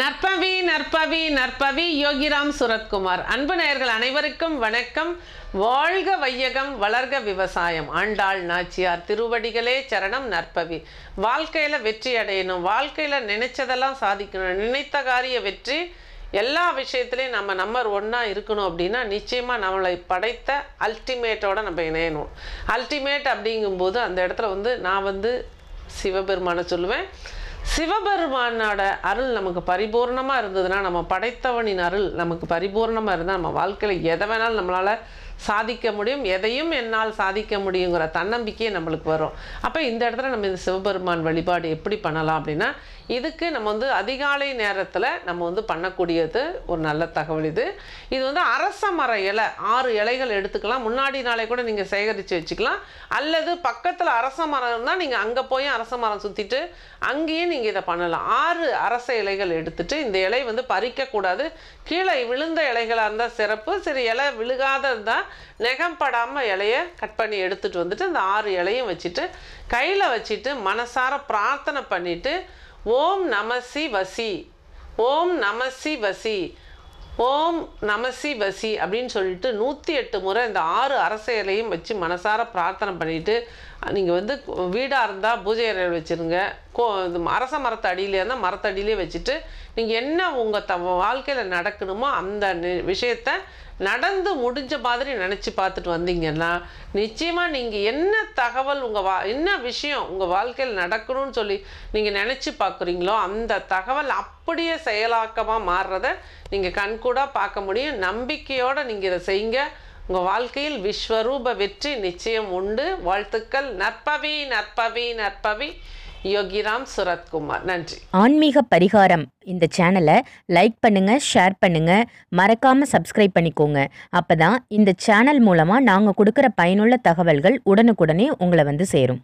நற்பவி நற்பவி நற்பவி யோகிராம் சுரத்குமார் அன்பு நேயர்கள் அனைவருக்கும் வணக்கம் வாழ்க வையகம் வளர்க விவசாயம் ஆண்டாள் நாச்சியார் திருவடிகளே சரணம் நற்பவி வாழ்க்கையில் வெற்றி அடையணும் வாழ்க்கையில் நினைச்சதெல்லாம் சாதிக்கணும் நினைத்த காரிய வெற்றி எல்லா விஷயத்துலையும் நம்ம நம்பர் ஒன்றா இருக்கணும் அப்படின்னா நிச்சயமாக நம்மளை படைத்த அல்டிமேட்டோட நம்ம இணையணும் அல்டிமேட் அப்படிங்கும்போது அந்த இடத்துல வந்து நான் வந்து சிவபெருமானை சொல்லுவேன் சிவபெருமானோட அருள் நமக்கு பரிபூர்ணமாக இருந்ததுன்னா நம்ம படைத்தவனின் அருள் நமக்கு பரிபூர்ணமாக இருந்தால் நம்ம வாழ்க்கையில் எதை வேணாலும் நம்மளால் சாதிக்க முடியும் எதையும் என்னால் சாதிக்க முடியுங்கிற தன்னம்பிக்கையே நம்மளுக்கு வரும் அப்போ இந்த இடத்துல நம்ம இந்த சிவபெருமான் வழிபாடு எப்படி பண்ணலாம் அப்படின்னா இதுக்கு நம்ம வந்து அதிகாலை நேரத்தில் நம்ம வந்து பண்ணக்கூடியது ஒரு நல்ல தகவல் இது இது வந்து அரச மர இலை ஆறு இலைகள் எடுத்துக்கலாம் முன்னாடி நாளை கூட நீங்கள் சேகரித்து வச்சுக்கலாம் அல்லது பக்கத்தில் அரச மரம் இருந்தால் நீங்கள் அங்கே போய் அரச மரம் சுற்றிட்டு அங்கேயே நீங்கள் இதை பண்ணலாம் ஆறு அரச இலைகள் எடுத்துட்டு இந்த இலை வந்து பறிக்கக்கூடாது கீழே விழுந்த இலைகளாக இருந்தால் சிறப்பு சரி இலை விழுகாத தான் நெகம் இலையை கட் பண்ணி எடுத்துகிட்டு வந்துட்டு அந்த ஆறு இலையும் வச்சுட்டு கையில் வச்சுட்டு மனசார பிரார்த்தனை பண்ணிவிட்டு ஓம் நமசி வசி ஓம் நமசி வசி ஓம் நமசி வசி அப்படின்னு சொல்லிட்டு நூற்றி எட்டு முறை இந்த ஆறு அரசியலையும் வச்சு மனசார பிரார்த்தனை பண்ணிவிட்டு நீங்கள் வந்து வீடாக இருந்தால் பூஜை அறையில் வச்சுருங்க கோ இது அரச மரத்து அடியிலே இருந்தால் மரத்தடியிலே வச்சுட்டு நீங்கள் என்ன உங்கள் த வாழ்க்கையில் நடக்கணுமோ அந்த விஷயத்தை நடந்து முடிஞ்ச மாதிரி நினச்சி பார்த்துட்டு வந்தீங்கன்னா நிச்சயமாக நீங்கள் என்ன தகவல் உங்கள் வா என்ன விஷயம் உங்கள் வாழ்க்கையில் நடக்கணும்னு சொல்லி நீங்கள் நினச்சி பார்க்குறீங்களோ அந்த தகவல் அப் அப்படியே செயலாக்கமாக மாறுறத நீங்கள் கண்கூடாக பார்க்க முடியும் நம்பிக்கையோடு நீங்கள் இதை செய்யுங்க உங்கள் வாழ்க்கையில் விஸ்வரூப வெற்றி நிச்சயம் உண்டு வாழ்த்துக்கள் நற்பவி நற்பவி நற்பவி யோகிராம் சுரத்குமார் நன்றி ஆன்மீக பரிகாரம் இந்த சேனலை லைக் பண்ணுங்க ஷேர் பண்ணுங்க மறக்காம சப்ஸ்கிரைப் பண்ணிக்கோங்க அப்பதான் இந்த சேனல் மூலமா நாங்கள் கொடுக்குற பயனுள்ள தகவல்கள் உடனுக்குடனே உங்களை வந்து சேரும்